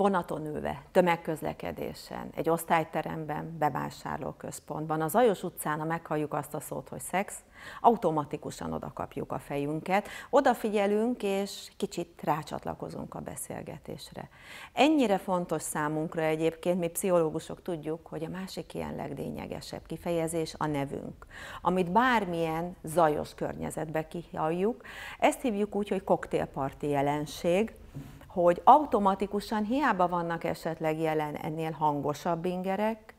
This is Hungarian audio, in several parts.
vonaton ülve, tömegközlekedésen, egy osztályteremben, bevásárlóközpontban, az Ajos utcán, ha meghalljuk azt a szót, hogy szex, automatikusan oda kapjuk a fejünket, odafigyelünk és kicsit rácsatlakozunk a beszélgetésre. Ennyire fontos számunkra egyébként, mi pszichológusok tudjuk, hogy a másik ilyen leglényegesebb kifejezés a nevünk, amit bármilyen zajos környezetbe kihalljuk. Ezt hívjuk úgy, hogy koktélparti jelenség, hogy automatikusan hiába vannak esetleg jelen ennél hangosabb ingerek,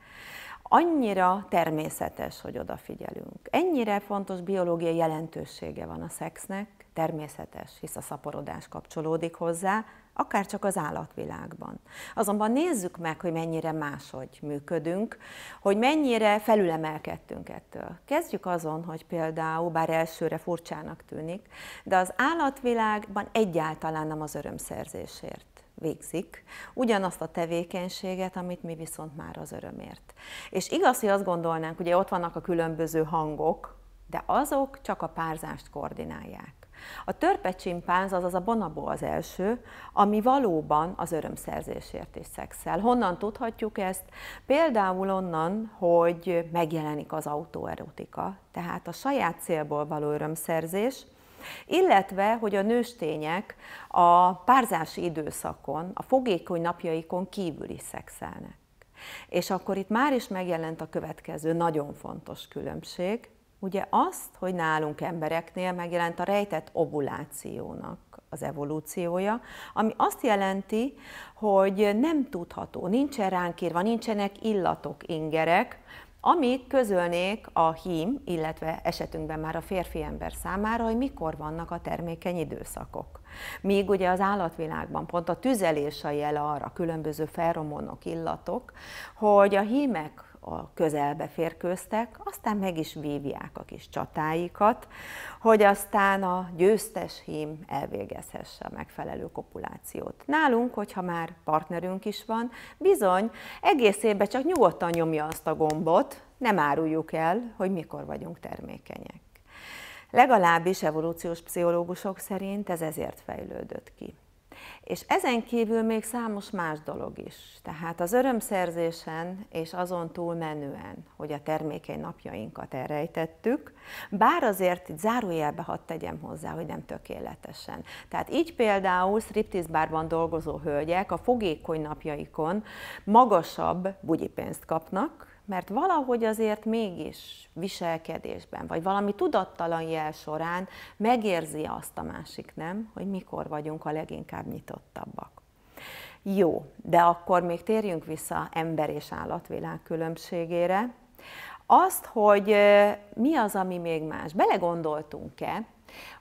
annyira természetes, hogy odafigyelünk. Ennyire fontos biológiai jelentősége van a szexnek, természetes, hisz a szaporodás kapcsolódik hozzá, akár csak az állatvilágban. Azonban nézzük meg, hogy mennyire máshogy működünk, hogy mennyire felülemelkedtünk ettől. Kezdjük azon, hogy például, bár elsőre furcsának tűnik, de az állatvilágban egyáltalán nem az örömszerzésért végzik ugyanazt a tevékenységet, amit mi viszont már az örömért. És igaz, hogy azt gondolnánk, ugye ott vannak a különböző hangok, de azok csak a párzást koordinálják. A törpe csimpánz, azaz a bonabó az első, ami valóban az örömszerzésért is szexel. Honnan tudhatjuk ezt? Például onnan, hogy megjelenik az autóerotika, tehát a saját célból való örömszerzés, illetve hogy a nőstények a párzási időszakon, a fogékony napjaikon kívül is szexelnek. És akkor itt már is megjelent a következő nagyon fontos különbség, ugye azt, hogy nálunk embereknél megjelent a rejtett ovulációnak az evolúciója, ami azt jelenti, hogy nem tudható, nincsen ránk írva, nincsenek illatok, ingerek, ami közölnék a hím, illetve esetünkben már a férfi ember számára, hogy mikor vannak a termékeny időszakok. Míg ugye az állatvilágban pont a tüzelés a jele arra, különböző feromonok, illatok, hogy a hímek a közelbe férkőztek, aztán meg is vívják a kis csatáikat, hogy aztán a győztes hím elvégezhesse a megfelelő kopulációt. Nálunk, hogyha már partnerünk is van, bizony egész évben csak nyugodtan nyomja azt a gombot, nem áruljuk el, hogy mikor vagyunk termékenyek. Legalábbis evolúciós pszichológusok szerint ez ezért fejlődött ki. És ezen kívül még számos más dolog is. Tehát az örömszerzésen és azon túlmenően, hogy a termékei napjainkat elrejtettük, bár azért zárójelbe hadd tegyem hozzá, hogy nem tökéletesen. Tehát így például striptizbárban dolgozó hölgyek a fogékony napjaikon magasabb bugyipénzt kapnak, mert valahogy azért mégis viselkedésben, vagy valami tudattalan jel során megérzi azt a másik, nem, hogy mikor vagyunk a leginkább nyitottabbak. Jó, de akkor még térjünk vissza ember és állatvilág különbségére. Azt, hogy mi az, ami még más. Belegondoltunk-e,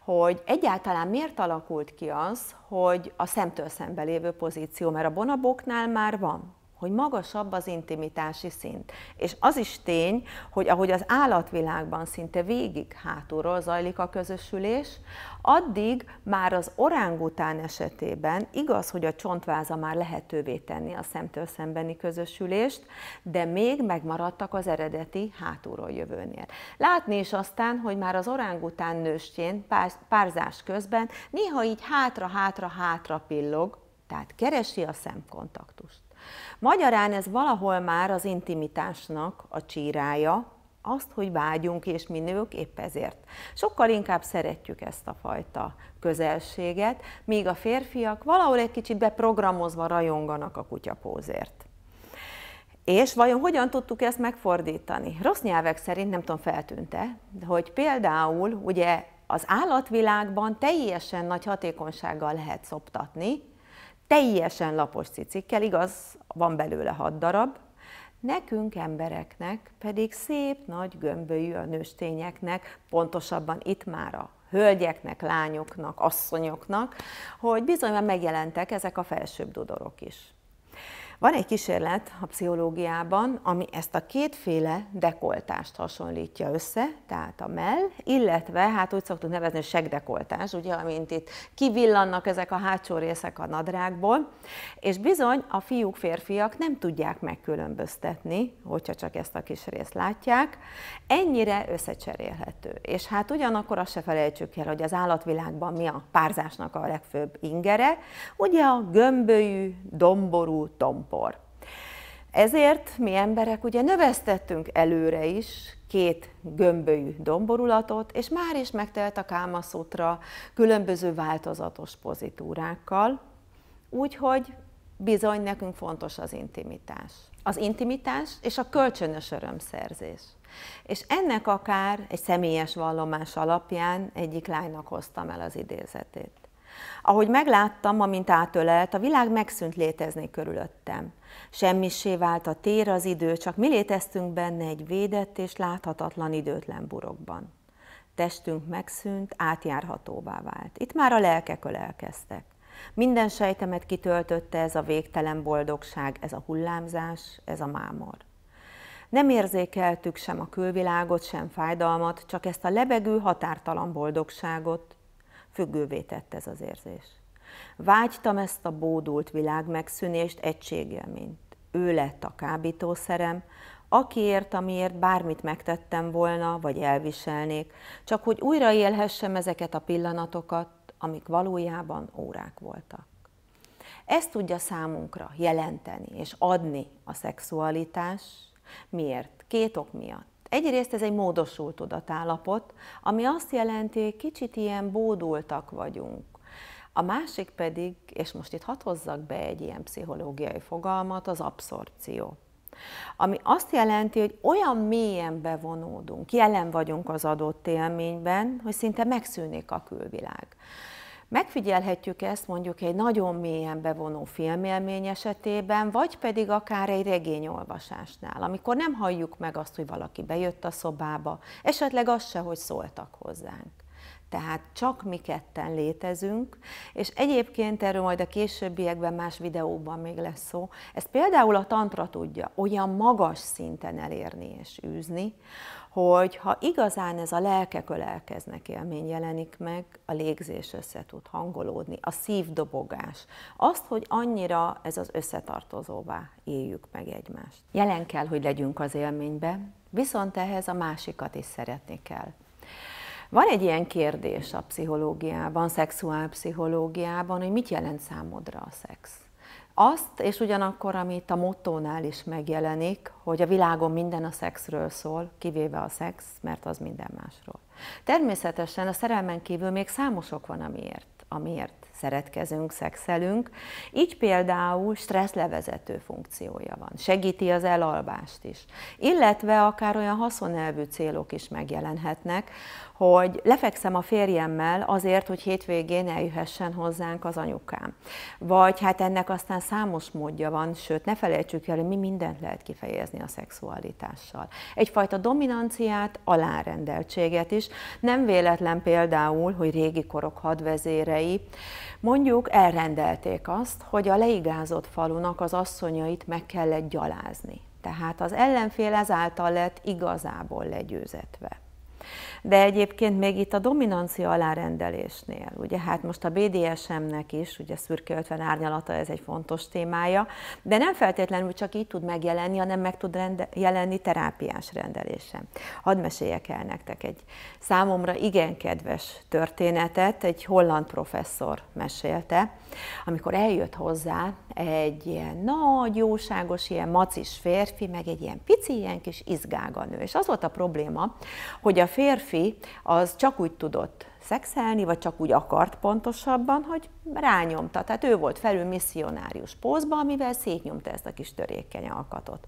hogy egyáltalán miért alakult ki az, hogy a szemtől szembe lévő pozíció, mert a bonaboknál már van hogy magasabb az intimitási szint. És az is tény, hogy ahogy az állatvilágban szinte végig hátulról zajlik a közösülés, addig már az orángután esetében igaz, hogy a csontváza már lehetővé tenni a szemtől szembeni közösülést, de még megmaradtak az eredeti hátulról jövőnél. Látni is aztán, hogy már az orángután nőstjén párzás közben néha így hátra-hátra-hátra pillog, tehát keresi a szemkontaktust. Magyarán ez valahol már az intimitásnak a csírája, azt, hogy vágyunk, és mi nők épp ezért. Sokkal inkább szeretjük ezt a fajta közelséget, míg a férfiak valahol egy kicsit beprogramozva rajonganak a kutyapózért. És vajon hogyan tudtuk ezt megfordítani? Rossz nyelvek szerint, nem tudom, feltűnte, hogy például ugye az állatvilágban teljesen nagy hatékonysággal lehet szoptatni, teljesen lapos cicikkel, igaz, van belőle hat darab, Nekünk embereknek pedig szép nagy gömbölyű a nőstényeknek, pontosabban itt már a hölgyeknek, lányoknak, asszonyoknak, hogy bizony már megjelentek ezek a felsőbb dudorok is. Van egy kísérlet a pszichológiában, ami ezt a kétféle dekoltást hasonlítja össze, tehát a mell, illetve hát úgy szoktuk nevezni, hogy segdekoltás, ugye, amint itt kivillannak ezek a hátsó részek a nadrágból, és bizony a fiúk, férfiak nem tudják megkülönböztetni, hogyha csak ezt a kis részt látják, ennyire összecserélhető. És hát ugyanakkor azt se felejtsük el, hogy az állatvilágban mi a párzásnak a legfőbb ingere, ugye a gömbölyű, domború tom bor. Ezért mi emberek ugye növesztettünk előre is két gömbölyű domborulatot, és már is megtelt a kámaszutra különböző változatos pozitúrákkal, úgyhogy bizony nekünk fontos az intimitás. Az intimitás és a kölcsönös örömszerzés. És ennek akár egy személyes vallomás alapján egyik lánynak hoztam el az idézetét. Ahogy megláttam, amint átölelt, a világ megszűnt létezni körülöttem. Semmisé vált a tér, az idő, csak mi léteztünk benne egy védett és láthatatlan időtlen burokban. Testünk megszűnt, átjárhatóvá vált. Itt már a lelkek ölelkeztek. Minden sejtemet kitöltötte ez a végtelen boldogság, ez a hullámzás, ez a mámor. Nem érzékeltük sem a külvilágot, sem fájdalmat, csak ezt a lebegő határtalan boldogságot, függővé tett ez az érzés. Vágytam ezt a bódult világ megszűnést egységélményt. Ő lett a kábítószerem, akiért, amiért bármit megtettem volna, vagy elviselnék, csak hogy újra élhessem ezeket a pillanatokat, amik valójában órák voltak. Ezt tudja számunkra jelenteni és adni a szexualitás. Miért? Két ok miatt. Egyrészt ez egy módosult tudatállapot, ami azt jelenti, hogy kicsit ilyen bódultak vagyunk. A másik pedig, és most itt hat hozzak be egy ilyen pszichológiai fogalmat, az abszorpció. Ami azt jelenti, hogy olyan mélyen bevonódunk, jelen vagyunk az adott élményben, hogy szinte megszűnik a külvilág. Megfigyelhetjük ezt mondjuk egy nagyon mélyen bevonó filmélmény esetében, vagy pedig akár egy regényolvasásnál, amikor nem halljuk meg azt, hogy valaki bejött a szobába, esetleg azt se, hogy szóltak hozzánk. Tehát csak mi ketten létezünk, és egyébként erről majd a későbbiekben más videóban még lesz szó. Ezt például a tantra tudja olyan magas szinten elérni és űzni, hogy ha igazán ez a lelkek ölelkeznek élmény jelenik meg, a légzés össze tud hangolódni, a szívdobogás, azt, hogy annyira ez az összetartozóvá éljük meg egymást. Jelen kell, hogy legyünk az élménybe, viszont ehhez a másikat is szeretni kell. Van egy ilyen kérdés a pszichológiában, szexuálpszichológiában, hogy mit jelent számodra a szex azt, és ugyanakkor, amit a mottónál is megjelenik, hogy a világon minden a szexről szól, kivéve a szex, mert az minden másról. Természetesen a szerelmen kívül még számosok van, amiért, amiért szeretkezünk, szexelünk. Így például stresszlevezető funkciója van, segíti az elalvást is, illetve akár olyan haszonelvű célok is megjelenhetnek, hogy lefekszem a férjemmel azért, hogy hétvégén eljöhessen hozzánk az anyukám. Vagy hát ennek aztán számos módja van, sőt ne felejtsük el, hogy mi mindent lehet kifejezni a szexualitással. Egyfajta dominanciát, alárendeltséget is, nem véletlen például, hogy régi korok hadvezérei mondjuk elrendelték azt, hogy a leigázott falunak az asszonyait meg kellett gyalázni. Tehát az ellenfél ezáltal lett igazából legyőzetve. De egyébként még itt a dominancia alárendelésnél, ugye hát most a BDSM-nek is, ugye szürke 50 árnyalata, ez egy fontos témája, de nem feltétlenül csak így tud megjelenni, hanem meg tud rende- jelenni terápiás rendelésen. Hadd meséljek el nektek egy számomra igen kedves történetet, egy holland professzor mesélte, amikor eljött hozzá egy ilyen nagy, jóságos, ilyen macis férfi, meg egy ilyen pici, ilyen kis izgága nő. És az volt a probléma, hogy a férfi az csak úgy tudott szexelni, vagy csak úgy akart pontosabban, hogy rányomta. Tehát ő volt felül misszionárius pózba, amivel szétnyomta ezt a kis törékeny alkatot.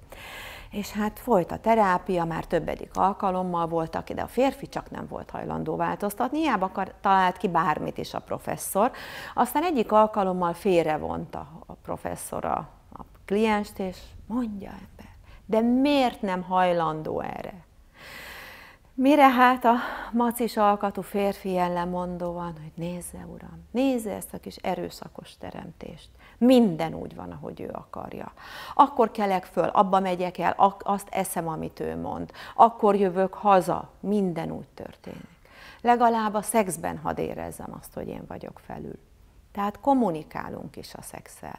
És hát folyt a terápia, már többedik alkalommal voltak, de a férfi csak nem volt hajlandó változtatni, hiába akar, talált ki bármit is a professzor. Aztán egyik alkalommal félrevonta a professzor a, a klienst, és mondja ember, de miért nem hajlandó erre? Mire hát a macis alkatú férfi ellen van, hogy nézze, uram, nézze ezt a kis erőszakos teremtést. Minden úgy van, ahogy ő akarja. Akkor kelek föl, abba megyek el, azt eszem, amit ő mond. Akkor jövök haza, minden úgy történik. Legalább a szexben hadd érezzem azt, hogy én vagyok felül. Tehát kommunikálunk is a szexel.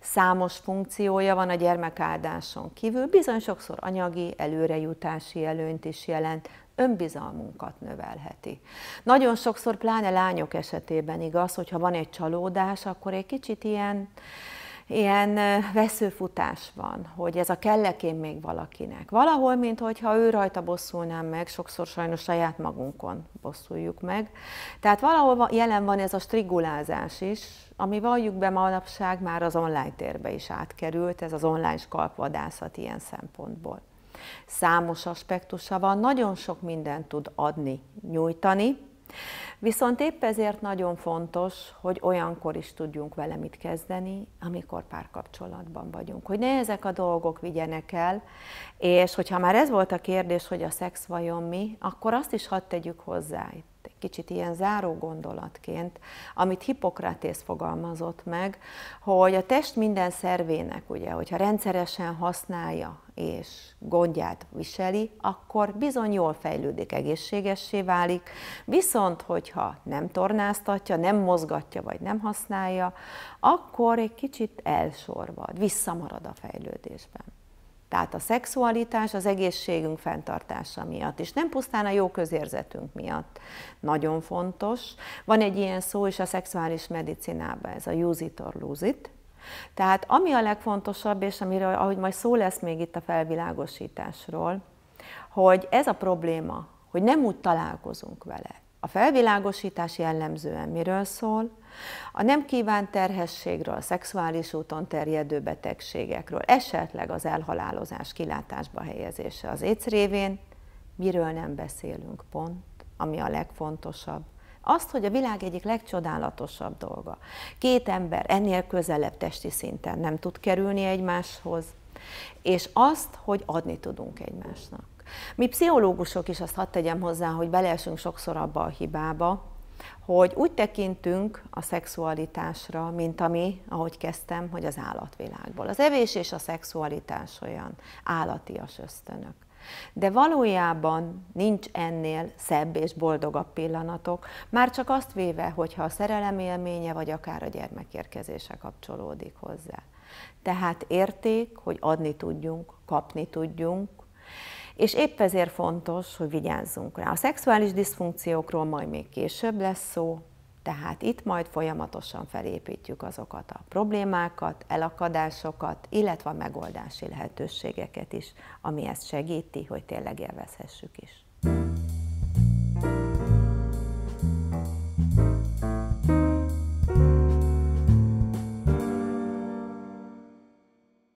Számos funkciója van a gyermekáldáson kívül, bizony sokszor anyagi, előrejutási előnyt is jelent, önbizalmunkat növelheti. Nagyon sokszor, pláne lányok esetében igaz, hogyha van egy csalódás, akkor egy kicsit ilyen, ilyen veszőfutás van, hogy ez a kellekén még valakinek. Valahol, mint hogyha ő rajta bosszulnám meg, sokszor sajnos saját magunkon bosszuljuk meg. Tehát valahol jelen van ez a strigulázás is, ami valljuk be manapság már az online térbe is átkerült, ez az online skalpvadászat ilyen szempontból számos aspektusa van, nagyon sok mindent tud adni, nyújtani, Viszont épp ezért nagyon fontos, hogy olyankor is tudjunk vele mit kezdeni, amikor párkapcsolatban vagyunk. Hogy ne ezek a dolgok vigyenek el, és hogyha már ez volt a kérdés, hogy a szex vajon mi, akkor azt is hadd tegyük hozzá itt kicsit ilyen záró gondolatként, amit Hippokratész fogalmazott meg, hogy a test minden szervének, ugye, hogyha rendszeresen használja és gondját viseli, akkor bizony jól fejlődik, egészségessé válik, viszont hogyha nem tornáztatja, nem mozgatja vagy nem használja, akkor egy kicsit elsorvad, visszamarad a fejlődésben. Tehát a szexualitás az egészségünk fenntartása miatt, és nem pusztán a jó közérzetünk miatt. Nagyon fontos. Van egy ilyen szó is a szexuális medicinában, ez a use it or lose it. Tehát ami a legfontosabb, és amiről, ahogy majd szó lesz még itt a felvilágosításról, hogy ez a probléma, hogy nem úgy találkozunk vele, a felvilágosítás jellemzően miről szól? A nem kívánt terhességről, a szexuális úton terjedő betegségekről, esetleg az elhalálozás kilátásba helyezése az éc révén, miről nem beszélünk pont, ami a legfontosabb. Azt, hogy a világ egyik legcsodálatosabb dolga. Két ember ennél közelebb testi szinten nem tud kerülni egymáshoz, és azt, hogy adni tudunk egymásnak. Mi pszichológusok is azt hadd tegyem hozzá, hogy beleesünk sokszor abba a hibába, hogy úgy tekintünk a szexualitásra, mint ami, ahogy kezdtem, hogy az állatvilágból. Az evés és a szexualitás olyan állatias ösztönök. De valójában nincs ennél szebb és boldogabb pillanatok, már csak azt véve, hogyha a szerelem élménye vagy akár a gyermekérkezése kapcsolódik hozzá. Tehát érték, hogy adni tudjunk, kapni tudjunk, és épp ezért fontos, hogy vigyázzunk rá. A szexuális diszfunkciókról majd még később lesz szó, tehát itt majd folyamatosan felépítjük azokat a problémákat, elakadásokat, illetve a megoldási lehetőségeket is, ami ezt segíti, hogy tényleg élvezhessük is.